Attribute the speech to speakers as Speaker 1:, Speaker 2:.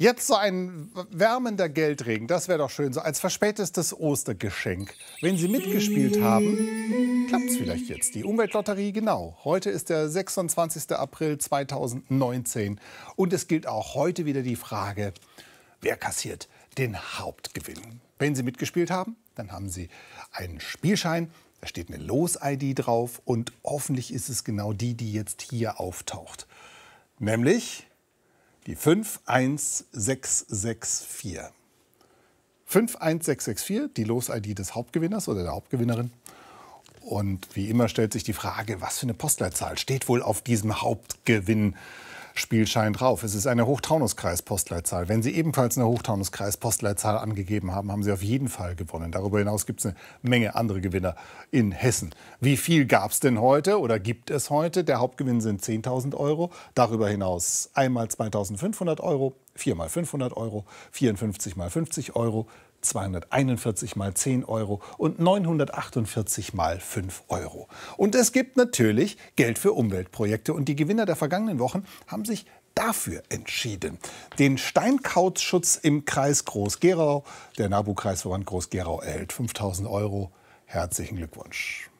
Speaker 1: Jetzt so ein wärmender Geldregen, das wäre doch schön, so als verspätestes Ostergeschenk. Wenn Sie mitgespielt haben, klappt es vielleicht jetzt. Die Umweltlotterie, genau. Heute ist der 26. April 2019. Und es gilt auch heute wieder die Frage, wer kassiert den Hauptgewinn? Wenn Sie mitgespielt haben, dann haben Sie einen Spielschein. Da steht eine Los-ID drauf und hoffentlich ist es genau die, die jetzt hier auftaucht. Nämlich die 51664. 51664, die Los-ID des Hauptgewinners oder der Hauptgewinnerin. Und wie immer stellt sich die Frage, was für eine Postleitzahl steht wohl auf diesem Hauptgewinn? Spielschein drauf. Es ist eine Hochtaunuskreis-Postleitzahl. Wenn Sie ebenfalls eine Hochtaunuskreis-Postleitzahl angegeben haben, haben Sie auf jeden Fall gewonnen. Darüber hinaus gibt es eine Menge andere Gewinner in Hessen. Wie viel gab es denn heute oder gibt es heute? Der Hauptgewinn sind 10.000 Euro. Darüber hinaus einmal 2.500 Euro, 4 mal 500 Euro, 54 mal 50 Euro, 241 mal 10 Euro und 948 mal 5 Euro. Und es gibt natürlich Geld für Umweltprojekte und die Gewinner der vergangenen Wochen haben sich dafür entschieden. Den Steinkautschutz im Kreis Groß-Gerau, der NABU-Kreisverband Groß-Gerau erhält 5000 Euro. Herzlichen Glückwunsch.